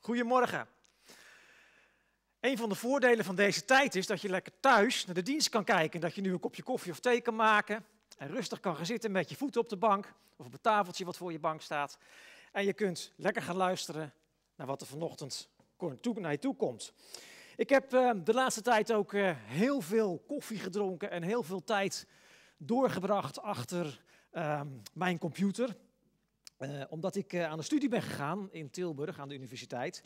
Goedemorgen. Een van de voordelen van deze tijd is dat je lekker thuis naar de dienst kan kijken. Dat je nu een kopje koffie of thee kan maken. En rustig kan gaan zitten met je voeten op de bank. Of op het tafeltje wat voor je bank staat. En je kunt lekker gaan luisteren naar wat er vanochtend naar je toe komt. Ik heb eh, de laatste tijd ook eh, heel veel koffie gedronken en heel veel tijd doorgebracht achter ehm, mijn computer. Eh, omdat ik eh, aan de studie ben gegaan in Tilburg aan de universiteit.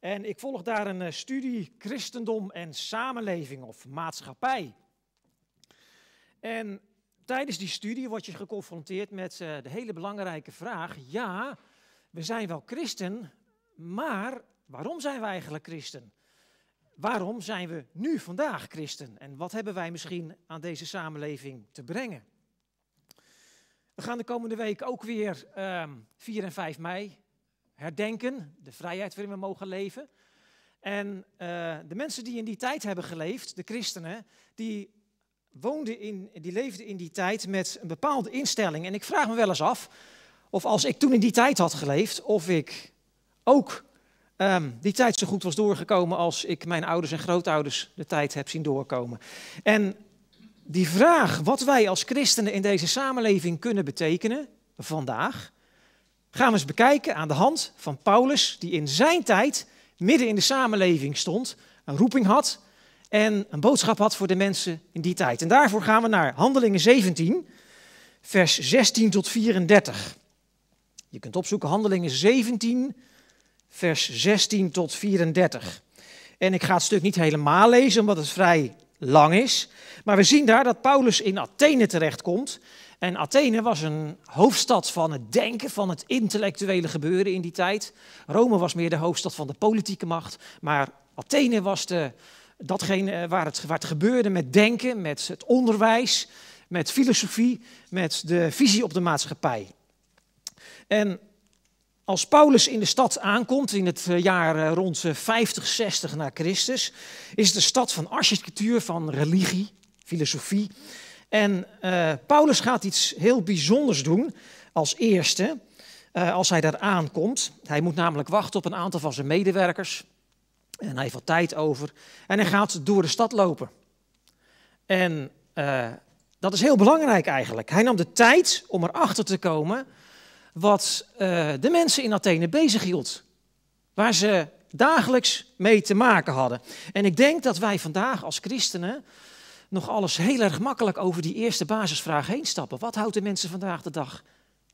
En ik volg daar een eh, studie christendom en samenleving of maatschappij. En tijdens die studie word je geconfronteerd met de hele belangrijke vraag: ja, we zijn wel christen, maar waarom zijn we eigenlijk christen? Waarom zijn we nu vandaag christen? En wat hebben wij misschien aan deze samenleving te brengen? We gaan de komende week ook weer um, ehm, 4 en 5 mei herdenken, de vrijheid waarin we mogen leven. En eh, de mensen die in die tijd hebben geleefd, de christenen, die, woonden in, die leefden in die tijd met een bepaalde instelling. En ik vraag me wel eens af of als ik toen in die tijd had geleefd, of ik ook ehm, die tijd zo goed was doorgekomen als ik mijn ouders en grootouders de tijd heb zien doorkomen. En die vraag wat wij als christenen in deze samenleving kunnen betekenen vandaag, gaan we eens bekijken aan de hand van Paulus, die in zijn tijd midden in de samenleving stond, een roeping had en een boodschap had voor de mensen in die tijd. En daarvoor gaan we naar Handelingen 17, vers 16 tot 34. Je kunt opzoeken Handelingen 17, vers 16 tot 34. En ik ga het stuk niet helemaal lezen, omdat het vrij lang is. Maar we zien daar dat Paulus in Athene terechtkomt. En Athene was een hoofdstad van het denken, van het intellectuele gebeuren in die tijd. Rome was meer de hoofdstad van de politieke macht. Maar Athene was de, datgene eh, waar het, waar het gebeurde met denken, met het onderwijs, met filosofie, met de visie op de maatschappij. En als Paulus in de stad aankomt in het eh, jaar eh, rond 50, eh, 60 na Christus, is het een stad van architectuur, van religie, filosofie. En Paulus gaat iets heel bijzonders doen als eerste, als hij daar aankomt. Hij moet namelijk wachten op een aantal van zijn medewerkers. En hij heeft wat tijd over. En hij gaat door de stad lopen. En dat is heel belangrijk eigenlijk. Hij nam de tijd om erachter te komen wat eh, de mensen in Athene bezighield. Waar ze dagelijks mee te maken hadden. En ik denk dat wij vandaag als christenen nog alles heel erg makkelijk over die eerste basisvraag heen stappen. Wat houdt de mensen vandaag de dag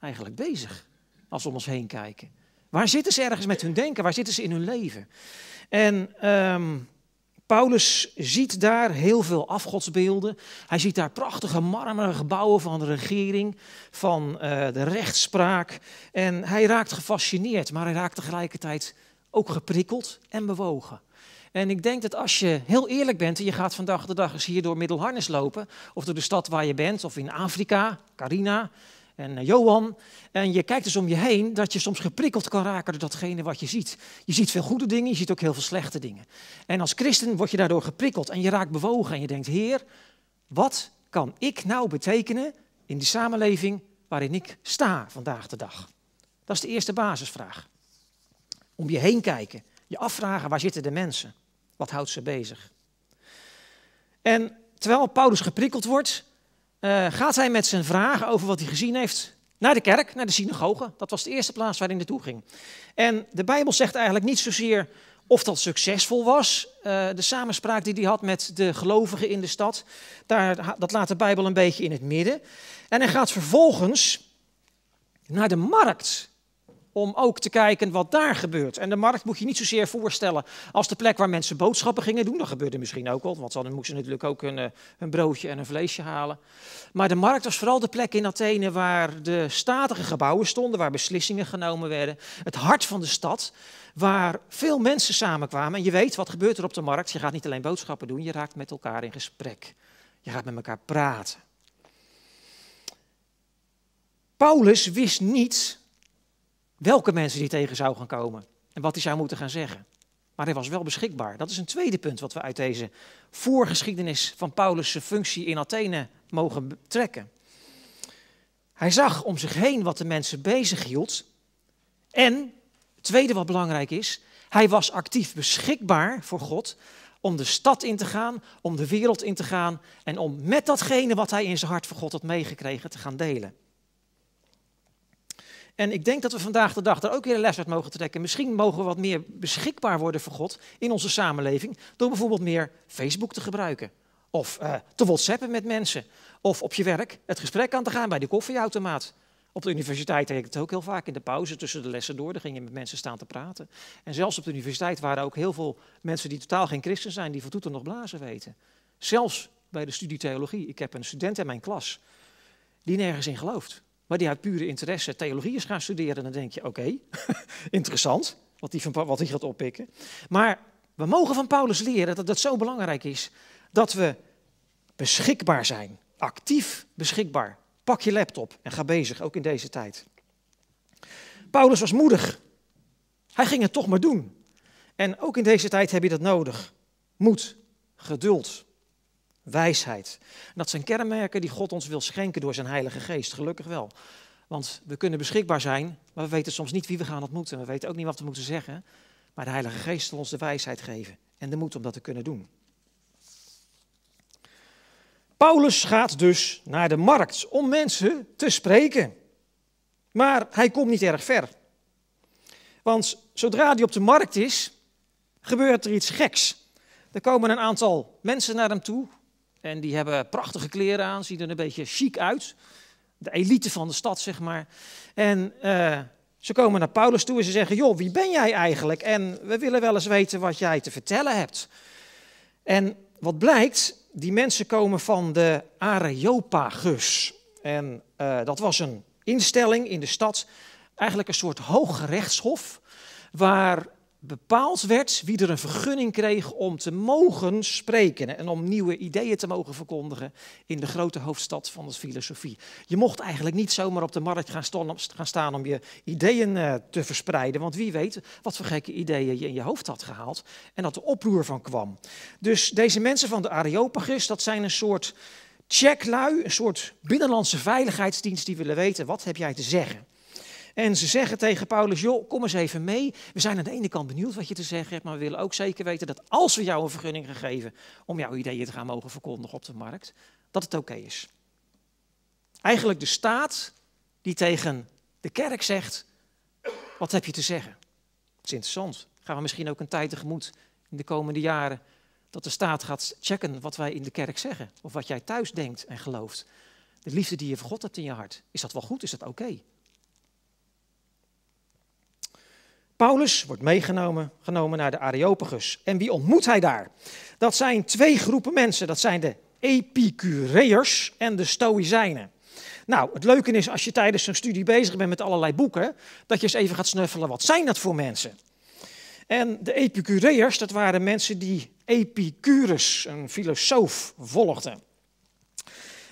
eigenlijk bezig? Als ze om ons heen kijken. Waar zitten ze ergens met hun denken? Waar zitten ze in hun leven? En ehm, Paulus ziet daar heel veel afgodsbeelden. Hij ziet daar prachtige marmeren gebouwen van de regering, van eh, de rechtspraak. En hij raakt gefascineerd, maar hij raakt tegelijkertijd ook geprikkeld en bewogen. En ik denk dat als je heel eerlijk bent en je gaat vandaag de dag eens hier door Middelharnis lopen, of door de stad waar je bent, of in Afrika, Carina, en eh, Johan. En je kijkt dus om je heen dat je soms geprikkeld kan raken door datgene wat je ziet. Je ziet veel goede dingen, je ziet ook heel veel slechte dingen. En als christen word je daardoor geprikkeld en je raakt bewogen en je denkt, Heer, wat kan ik nou betekenen in de samenleving waarin ik sta vandaag de dag? Dat is de eerste basisvraag. Om je heen kijken, je afvragen, waar zitten de mensen? Wat houdt ze bezig? En terwijl Paulus geprikkeld wordt, eh, gaat hij met zijn vragen over wat hij gezien heeft naar de kerk, naar de synagoge. Dat was de eerste plaats waar hij naartoe ging. En de Bijbel zegt eigenlijk niet zozeer of dat succesvol was. Eh, de samenspraak die hij had met de gelovigen in de stad, daar, dat laat de Bijbel een beetje in het midden. En hij gaat vervolgens naar de markt om ook te kijken wat daar gebeurt. En de markt moet je niet zozeer voorstellen als de plek waar mensen boodschappen gingen doen. Dat gebeurde misschien ook wel, want dan moesten ze natuurlijk ook een, eh, een broodje en een vleesje halen. Maar de markt was vooral de plek in Athene waar de statige gebouwen stonden, waar beslissingen genomen werden. Het hart van de stad, waar veel mensen samenkwamen. En je weet wat gebeurt er op de markt. Je gaat niet alleen boodschappen doen, je raakt met elkaar in gesprek. Je gaat met elkaar praten. Paulus wist niet welke mensen die tegen zou gaan komen en wat hij zou moeten gaan zeggen. Maar hij was wel beschikbaar. Dat is een tweede punt wat we uit deze voorgeschiedenis van Paulus' functie in Athene mogen trekken. Hij zag om zich heen wat de mensen bezig hield. En, het tweede wat belangrijk is, hij was actief beschikbaar voor God om de stad in te gaan, om de wereld in te gaan en om met datgene wat hij in zijn hart voor God had meegekregen te gaan delen. En ik denk dat we vandaag de dag daar ook weer een les uit mogen trekken. Misschien mogen we wat meer beschikbaar worden voor God in onze samenleving. Door bijvoorbeeld meer Facebook te gebruiken. Of eh, te whatsappen met mensen. Of op je werk het gesprek aan te gaan bij de koffieautomaat. Op de universiteit deed ik het ook heel vaak in de pauze tussen de lessen door. Dan ging je met mensen staan te praten. En zelfs op de universiteit waren ook heel veel mensen die totaal geen christen zijn, die van toeter nog blazen weten. Zelfs bij de studie theologie. Ik heb een student in mijn klas die nergens in gelooft. Maar die uit pure interesse theologie is gaan studeren. Dan denk je, oké, interessant wat die van, wat hij gaat oppikken. Maar we mogen van Paulus leren dat het zo belangrijk is dat we beschikbaar zijn. Actief beschikbaar. Pak je laptop en ga bezig, ook in deze tijd. Paulus was moedig. Hij ging het toch maar doen. En ook in deze tijd heb je dat nodig. Moed, geduld wijsheid. dat zijn kernmerken die God ons wil schenken door zijn Heilige Geest, gelukkig wel. Want we kunnen beschikbaar zijn, maar we weten soms niet wie we gaan ontmoeten. We weten ook niet wat we moeten zeggen. Maar de Heilige Geest zal ons de wijsheid geven en de moed om dat te kunnen doen. Paulus gaat dus naar de markt om mensen te spreken. Maar hij komt niet erg ver. Want zodra hij op de markt is, gebeurt er iets geks. Er komen een aantal mensen naar hem toe en die hebben prachtige kleren aan, zien er een beetje chic uit. De elite van de stad, zeg maar. En eh, ze komen naar Paulus toe en ze zeggen: Joh, wie ben jij eigenlijk? En we willen wel eens weten wat jij te vertellen hebt. En wat blijkt, die mensen komen van de Areopagus. En eh, dat was een instelling in de stad, eigenlijk een soort rechtshof, waar bepaald werd wie er een vergunning kreeg om te mogen spreken en om nieuwe ideeën te mogen verkondigen in de grote hoofdstad van de filosofie. Je mocht eigenlijk niet zomaar op de markt gaan staan, om je ideeën eh, te verspreiden, want wie weet wat voor gekke ideeën je in je hoofd had gehaald en dat er oproer van kwam. Dus deze mensen van de Areopagus, dat zijn een soort checklui, een soort binnenlandse veiligheidsdienst die willen weten wat heb jij te zeggen. En ze zeggen tegen Paulus, joh, kom eens even mee. We zijn aan de ene kant benieuwd wat je te zeggen hebt, maar we willen ook zeker weten dat als we jou een vergunning gaan geven om jouw ideeën te gaan mogen verkondigen op de markt, dat het oké is. Eigenlijk de staat die tegen de kerk zegt, wat heb je te zeggen? Dat is interessant. Gaan we misschien ook een tijd tegemoet in de komende jaren dat de staat gaat checken wat wij in de kerk zeggen. Of wat jij thuis denkt en gelooft. De liefde die je voor God hebt in je hart. Is dat wel goed? Is dat oké? Paulus wordt meegenomen genomen naar de Areopagus. En wie ontmoet hij daar? Dat zijn twee groepen mensen. Dat zijn de Epicureërs en de Stoïcijnen. Nou, het leuke is als je tijdens een studie bezig bent met allerlei boeken, dat je eens even gaat snuffelen, wat zijn dat voor mensen? En de Epicureërs, dat waren mensen die Epicurus, een filosoof, volgden.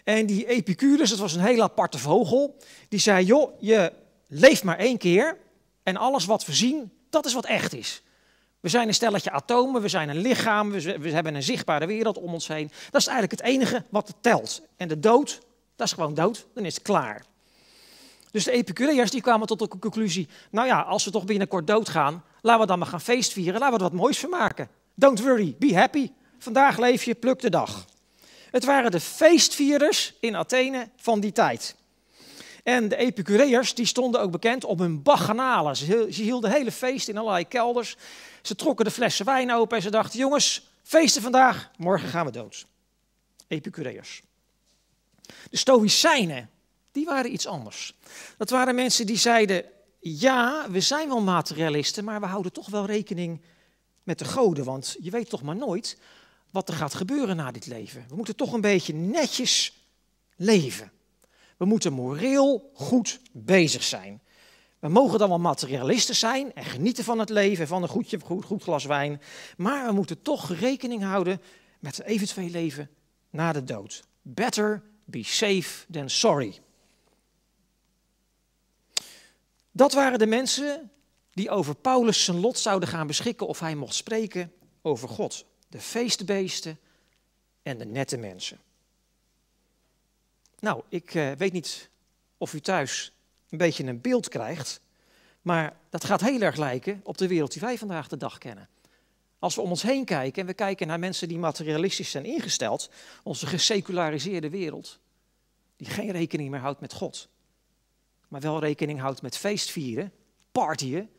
En die Epicurus, dat was een hele aparte vogel, die zei, joh, je leeft maar één keer en alles wat we zien, dat is wat echt is. We zijn een stelletje atomen, we zijn een lichaam, we, hebben een zichtbare wereld om ons heen. Dat is eigenlijk het enige wat telt. En de dood, dat is gewoon dood, dan is het klaar. Dus de Epicureërs die kwamen tot de conclusie: nou ja, als we toch binnenkort doodgaan, laten we dan maar gaan feestvieren, laten we er wat moois van maken. Don't worry, be happy. Vandaag leef je, pluk de dag. Het waren de feestvierders in Athene van die tijd. En de Epicureërs die stonden ook bekend op hun bacchanalen. Ze, hielden hele feesten in allerlei kelders. Ze trokken de flessen wijn open en ze dachten: jongens, feesten vandaag, morgen gaan we dood. Epicureërs. De Stoïcijnen, die waren iets anders. Dat waren mensen die zeiden: ja, we zijn wel materialisten, maar we houden toch wel rekening met de goden. Want je weet toch maar nooit wat er gaat gebeuren na dit leven. We moeten toch een beetje netjes leven. We moeten moreel goed bezig zijn. We mogen dan wel materialisten zijn en genieten van het leven, van een goedje, goed, goed glas wijn. Maar we moeten toch rekening houden met het eventueel leven na de dood. Better be safe than sorry. Dat waren de mensen die over Paulus zijn lot zouden gaan beschikken of hij mocht spreken over God. De feestbeesten en de nette mensen. Nou, ik eh, weet niet of u thuis een beetje een beeld krijgt, maar dat gaat heel erg lijken op de wereld die wij vandaag de dag kennen. Als we om ons heen kijken en we kijken naar mensen die materialistisch zijn ingesteld, onze geseculariseerde wereld, die geen rekening meer houdt met God, maar wel rekening houdt met feestvieren, partyen,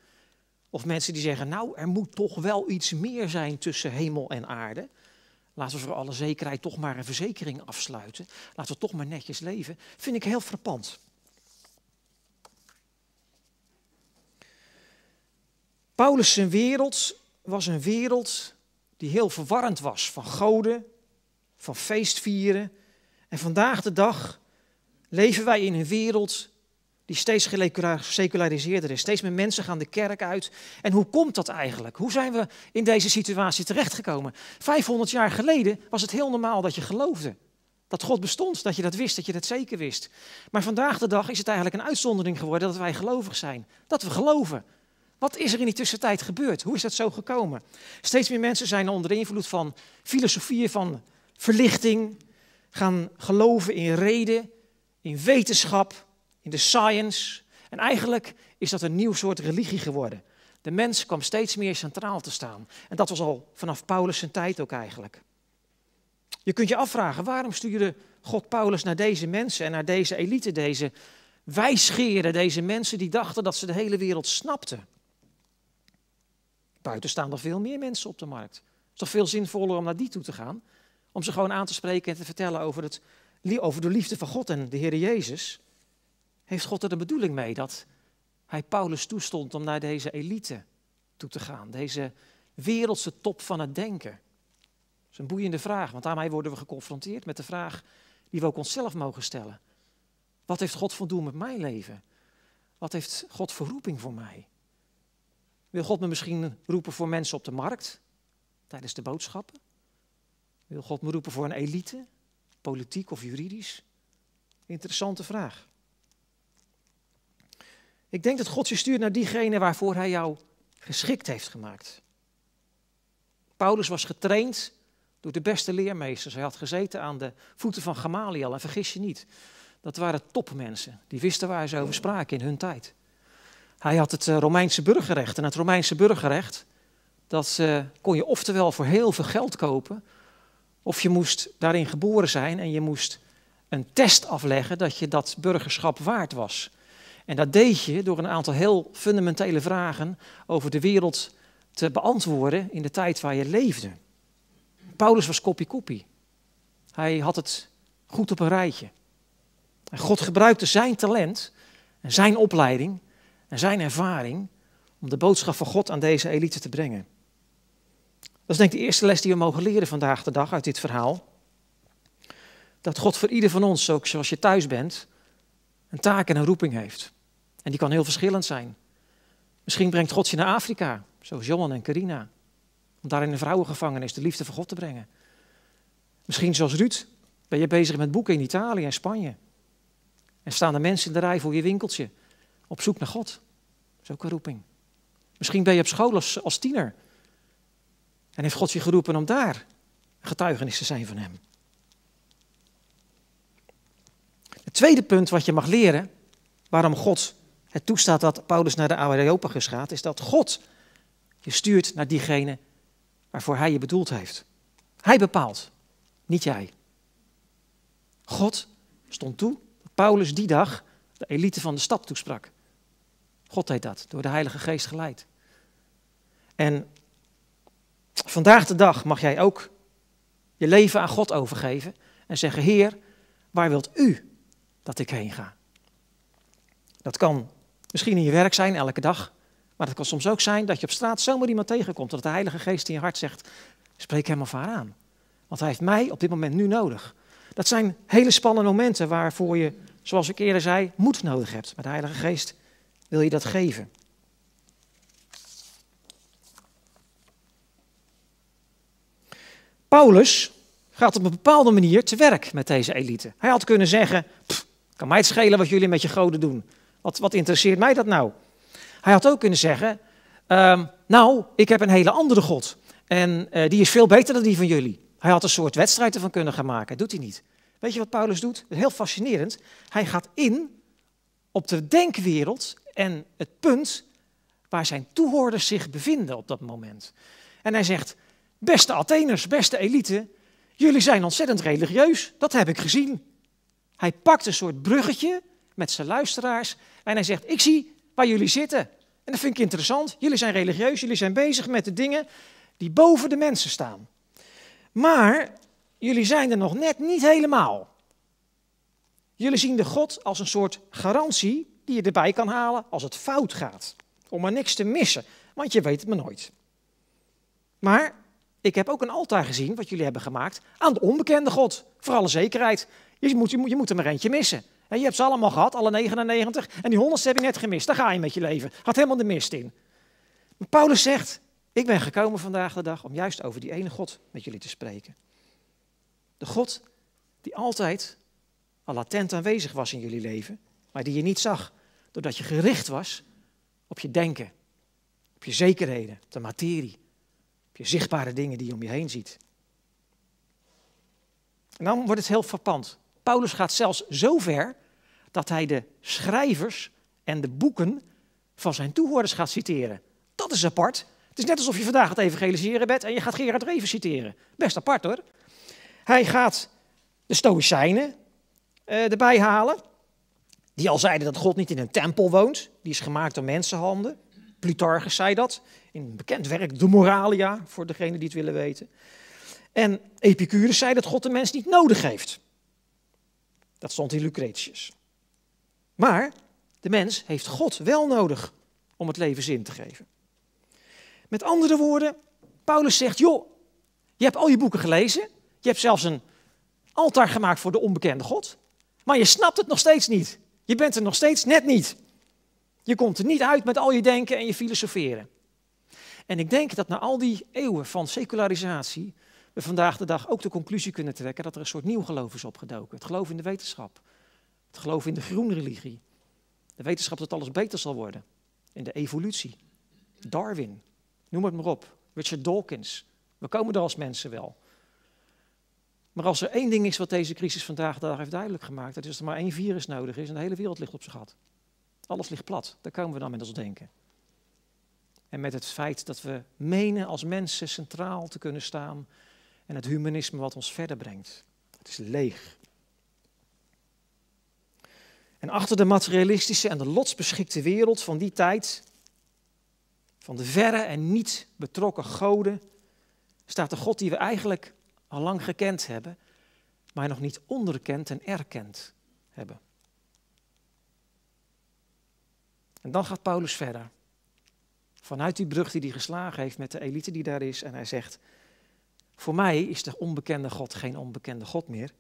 of mensen die zeggen, nou, er moet toch wel iets meer zijn tussen hemel en aarde. Laten we voor alle zekerheid toch maar een verzekering afsluiten. Laten we toch maar netjes leven. Vind ik heel frappant. Paulus' zijn wereld was een wereld die heel verwarrend was van goden, van feestvieren. En vandaag de dag leven wij in een wereld die steeds seculariseerder is. Steeds meer mensen gaan de kerk uit. En hoe komt dat eigenlijk? Hoe zijn we in deze situatie terechtgekomen? 500 jaar geleden was het heel normaal dat je geloofde. Dat God bestond, dat je dat wist, dat je dat zeker wist. Maar vandaag de dag is het eigenlijk een uitzondering geworden dat wij gelovig zijn. Dat we geloven. Wat is er in die tussentijd gebeurd? Hoe is dat zo gekomen? Steeds meer mensen zijn onder invloed van filosofieën, van verlichting, gaan geloven in reden, in wetenschap, in de science. En eigenlijk is dat een nieuw soort religie geworden. De mens kwam steeds meer centraal te staan. En dat was al vanaf Paulus' tijd ook eigenlijk. Je kunt je afvragen, waarom stuurde God Paulus naar deze mensen en naar deze elite, deze wijsgeren, deze mensen die dachten dat ze de hele wereld snapten? Buiten staan er veel meer mensen op de markt. Het is toch veel zinvoller om naar die toe te gaan, om ze gewoon aan te spreken en te vertellen over, het, over de liefde van God en de Heer Jezus heeft God er de bedoeling mee dat hij Paulus toestond om naar deze elite toe te gaan, deze wereldse top van het denken? Dat is een boeiende vraag, want daarmee worden we geconfronteerd met de vraag die we ook onszelf mogen stellen. Wat heeft God voldoen met mijn leven? Wat heeft God voor roeping voor mij? Wil God me misschien roepen voor mensen op de markt tijdens de boodschappen? Wil God me roepen voor een elite, politiek of juridisch? Interessante vraag. Ik denk dat God je stuurt naar diegene waarvoor hij jou geschikt heeft gemaakt. Paulus was getraind door de beste leermeesters. Hij had gezeten aan de voeten van Gamaliel. En vergis je niet, dat waren topmensen. Die wisten waar ze over spraken in hun tijd. Hij had het eh, Romeinse burgerrecht. En het Romeinse burgerrecht, dat eh, kon je oftewel voor heel veel geld kopen. Of je moest daarin geboren zijn en je moest een test afleggen dat je dat burgerschap waard was. En dat deed je door een aantal heel fundamentele vragen over de wereld te beantwoorden in de tijd waar je leefde. Paulus was kopie kopie. Hij had het goed op een rijtje. En God gebruikte zijn talent en zijn opleiding en zijn ervaring om de boodschap van God aan deze elite te brengen. Dat is denk ik de eerste les die we mogen leren vandaag de dag uit dit verhaal. Dat God voor ieder van ons, ook zoals je thuis bent, een taak en een roeping heeft. En die kan heel verschillend zijn. Misschien brengt God je naar Afrika, zoals Johan en Carina. Om daar in een vrouwengevangenis de liefde van God te brengen. Misschien zoals Ruud, ben je bezig met boeken in Italië en Spanje. En staan er mensen in de rij voor je winkeltje, op zoek naar God. Dat is ook een roeping. Misschien ben je op school als, als tiener. En heeft God je geroepen om daar getuigenis te zijn van Hem. Het tweede punt wat je mag leren, waarom God het toestaat dat Paulus naar de Areopagus gaat, is dat God je stuurt naar diegene waarvoor hij je bedoeld heeft. Hij bepaalt, niet jij. God stond toe dat Paulus die dag de elite van de stad toesprak. God deed dat, door de Heilige Geest geleid. En vandaag de dag mag jij ook je leven aan God overgeven en zeggen: Heer, waar wilt u dat ik heen ga? Dat kan Misschien in je werk zijn elke dag. Maar het kan soms ook zijn dat je op straat zomaar iemand tegenkomt. Dat de Heilige Geest in je hart zegt: spreek hem of aan. Want hij heeft mij op dit moment nu nodig. Dat zijn hele spannende momenten waarvoor je, zoals ik eerder zei, moed nodig hebt. Met de Heilige Geest wil je dat geven. Paulus gaat op een bepaalde manier te werk met deze elite. Hij had kunnen zeggen: kan mij het schelen wat jullie met je goden doen. Wat, wat interesseert mij dat nou? Hij had ook kunnen zeggen, ehm, nou, ik heb een hele andere God. En eh, die is veel beter dan die van jullie. Hij had een soort wedstrijd ervan kunnen gaan maken. doet hij niet. Weet je wat Paulus doet? Heel fascinerend. Hij gaat in op de denkwereld en het punt waar zijn toehoorders zich bevinden op dat moment. En hij zegt: Beste Atheners, beste elite, jullie zijn ontzettend religieus. Dat heb ik gezien. Hij pakt een soort bruggetje met zijn luisteraars. En hij zegt, ik zie waar jullie zitten. En dat vind ik interessant. Jullie zijn religieus, jullie zijn bezig met de dingen die boven de mensen staan. Maar jullie zijn er nog net niet helemaal. Jullie zien de God als een soort garantie die je erbij kan halen als het fout gaat. Om maar niks te missen, want je weet het maar nooit. Maar ik heb ook een altaar gezien, wat jullie hebben gemaakt, aan de onbekende God. Voor alle zekerheid. Je moet, je moet, je moet er maar eentje missen je hebt ze allemaal gehad, alle 99. En die honderdste heb je net gemist. Daar ga je met je leven. Had helemaal de mist in. Paulus zegt, ik ben gekomen vandaag de dag om juist over die ene God met jullie te spreken. De God die altijd al latent aanwezig was in jullie leven, maar die je niet zag, doordat je gericht was op je denken, op je zekerheden, op de materie, op je zichtbare dingen die je om je heen ziet. En dan wordt het heel verpand. Paulus gaat zelfs zo ver dat hij de schrijvers en de boeken van zijn toehoorders gaat citeren. Dat is apart. Het is net alsof je vandaag het evangeliseren bent en je gaat Gerard Reven citeren. Best apart hoor. Hij gaat de Stoïcijnen eh, erbij halen. Die al zeiden dat God niet in een tempel woont. Die is gemaakt door mensenhanden. Plutarchus zei dat in een bekend werk, De Moralia, voor degene die het willen weten. En Epicurus zei dat God de mens niet nodig heeft. Dat stond in Lucretius. Maar de mens heeft God wel nodig om het leven zin te geven. Met andere woorden, Paulus zegt: joh, je hebt al je boeken gelezen, je hebt zelfs een altaar gemaakt voor de onbekende God, maar je snapt het nog steeds niet. Je bent er nog steeds net niet. Je komt er niet uit met al je denken en je filosoferen. En ik denk dat na al die eeuwen van secularisatie we vandaag de dag ook de conclusie kunnen trekken dat er een soort nieuw geloof is opgedoken. Het geloof in de wetenschap, het geloof in de groenreligie. De wetenschap dat alles beter zal worden. In de evolutie. Darwin. Noem het maar op. Richard Dawkins. We komen er als mensen wel. Maar als er één ding is wat deze crisis vandaag daar heeft duidelijk gemaakt, dat is dat er maar één virus nodig is en de hele wereld ligt op zijn gat. Alles ligt plat. Daar komen we dan met ons denken. En met het feit dat we menen als mensen centraal te kunnen staan en het humanisme wat ons verder brengt. Het is leeg. En achter de materialistische en de lotsbeschikte wereld van die tijd, van de verre en niet betrokken goden, staat de God die we eigenlijk al lang gekend hebben, maar nog niet onderkend en erkend hebben. En dan gaat Paulus verder. Vanuit die brug die hij geslagen heeft met de elite die daar is. En hij zegt, voor mij is de onbekende God geen onbekende God meer,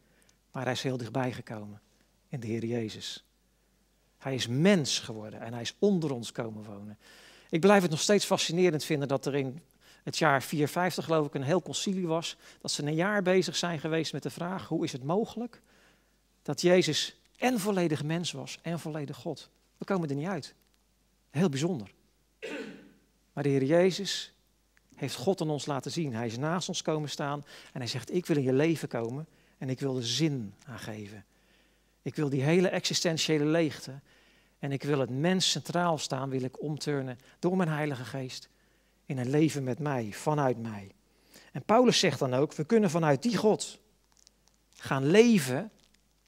maar hij is heel dichtbij gekomen in de Heer Jezus. Hij is mens geworden en hij is onder ons komen wonen. Ik blijf het nog steeds fascinerend vinden dat er in het jaar 450, geloof ik een heel concilie was. Dat ze een jaar bezig zijn geweest met de vraag hoe is het mogelijk dat Jezus en volledig mens was en volledig God. We komen er niet uit. Heel bijzonder. Maar de Heer Jezus heeft God aan ons laten zien. Hij is naast ons komen staan en hij zegt: Ik wil in je leven komen en ik wil er zin aan geven. Ik wil die hele existentiële leegte, en ik wil het mens centraal staan, wil ik omturnen door mijn Heilige Geest in een leven met mij, vanuit mij. En Paulus zegt dan ook, we kunnen vanuit die God gaan leven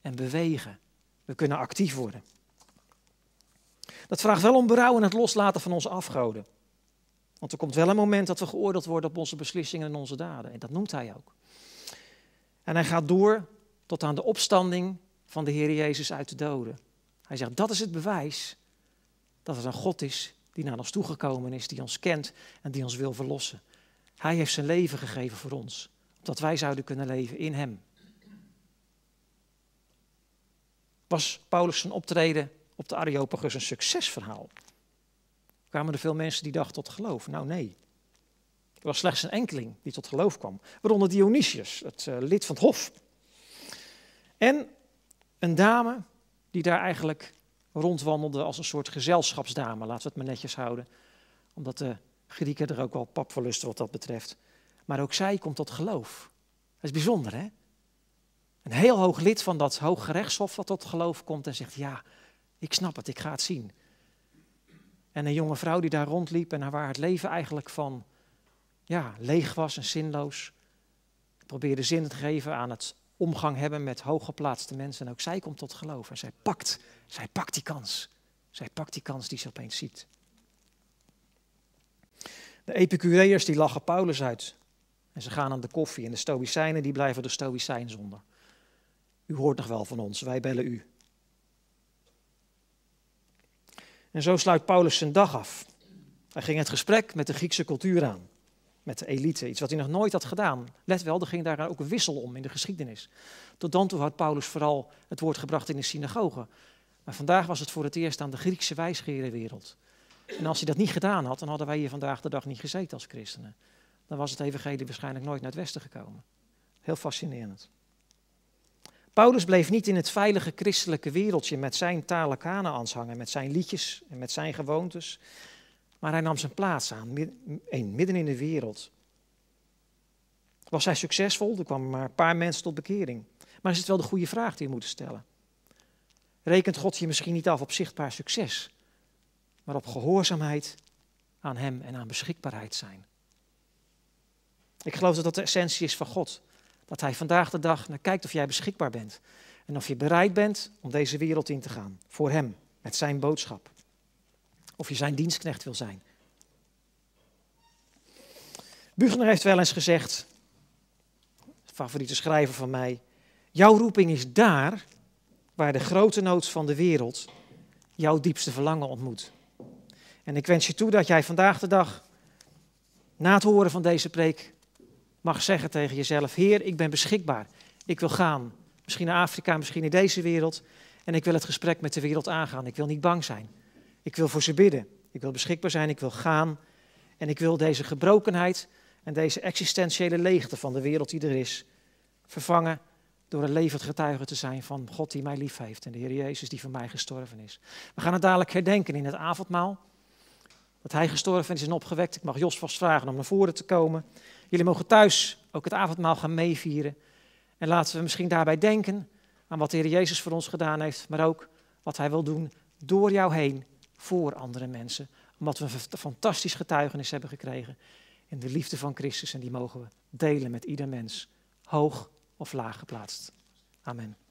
en bewegen. We kunnen actief worden. Dat vraagt wel om berouw en het loslaten van onze afgoden. Want er komt wel een moment dat we geoordeeld worden op onze beslissingen en onze daden. En dat noemt hij ook. En hij gaat door tot aan de opstanding van de Heer Jezus uit de doden. Hij zegt, dat is het bewijs dat het een God is die naar ons toegekomen is, die ons kent en die ons wil verlossen. Hij heeft zijn leven gegeven voor ons, opdat wij zouden kunnen leven in hem. Was Paulus zijn optreden op de Areopagus een succesverhaal? Kwamen er veel mensen die dachten tot geloof? Nou nee. Er was slechts een enkeling die tot geloof kwam, waaronder Dionysius, het eh, lid van het hof. En een dame die daar eigenlijk rondwandelde als een soort gezelschapsdame, laten we het maar netjes houden. Omdat de Grieken er ook wel pap voor lusten wat dat betreft. Maar ook zij komt tot geloof. Dat is bijzonder, hè? Een heel hoog lid van dat hooggerechtshof wat tot geloof komt en zegt, ja, ik snap het, ik ga het zien. En een jonge vrouw die daar rondliep en waar het leven eigenlijk van ja, leeg was en zinloos. Probeerde zin te geven aan het omgang hebben met hooggeplaatste mensen. En ook zij komt tot geloof. En zij pakt, zij pakt die kans. Zij pakt die kans die ze opeens ziet. De Epicureërs die lachen Paulus uit. En ze gaan aan de koffie. En de Stoïcijnen die blijven de Stoïcijn zonder. U hoort nog wel van ons, wij bellen u. En zo sluit Paulus zijn dag af. Hij ging het gesprek met de Griekse cultuur aan met de elite. Iets wat hij nog nooit had gedaan. Let wel, er ging daar ook een wissel om in de geschiedenis. Tot dan toe had Paulus vooral het woord gebracht in de synagoge. Maar vandaag was het voor het eerst aan de Griekse wijsgerenwereld. En als hij dat niet gedaan had, dan hadden wij hier vandaag de dag niet gezeten als christenen. Dan was het evangelie waarschijnlijk nooit naar het westen gekomen. Heel fascinerend. Paulus bleef niet in het veilige christelijke wereldje met zijn talen Kanaans hangen, met zijn liedjes en met zijn gewoontes maar hij nam zijn plaats aan, midden in de wereld. Was hij succesvol? Er kwamen maar een paar mensen tot bekering. Maar is het wel de goede vraag die we moeten stellen? Rekent God je misschien niet af op zichtbaar succes, maar op gehoorzaamheid aan Hem en aan beschikbaarheid zijn? Ik geloof dat dat de essentie is van God. Dat Hij vandaag de dag naar kijkt of jij beschikbaar bent en of je bereid bent om deze wereld in te gaan voor Hem met Zijn boodschap of je zijn dienstknecht wil zijn. Buchner heeft wel eens gezegd, favoriete schrijver van mij, jouw roeping is daar waar de grote nood van de wereld jouw diepste verlangen ontmoet. En ik wens je toe dat jij vandaag de dag, na het horen van deze preek, mag zeggen tegen jezelf, Heer, ik ben beschikbaar. Ik wil gaan, misschien naar Afrika, misschien in deze wereld. En ik wil het gesprek met de wereld aangaan. Ik wil niet bang zijn. Ik wil voor ze bidden. Ik wil beschikbaar zijn, ik wil gaan. En ik wil deze gebrokenheid en deze existentiële leegte van de wereld die er is, vervangen door een levend getuige te zijn van God die mij lief heeft en de Heer Jezus die voor mij gestorven is. We gaan het dadelijk herdenken in het avondmaal. Dat hij gestorven is en opgewekt. Ik mag Jos vast vragen om naar voren te komen. Jullie mogen thuis ook het avondmaal gaan meevieren. En laten we misschien daarbij denken aan wat de Heer Jezus voor ons gedaan heeft, maar ook wat hij wil doen door jou heen voor andere mensen. Omdat we een fantastisch getuigenis hebben gekregen in de liefde van Christus en die mogen we delen met ieder mens, hoog of laag geplaatst. Amen.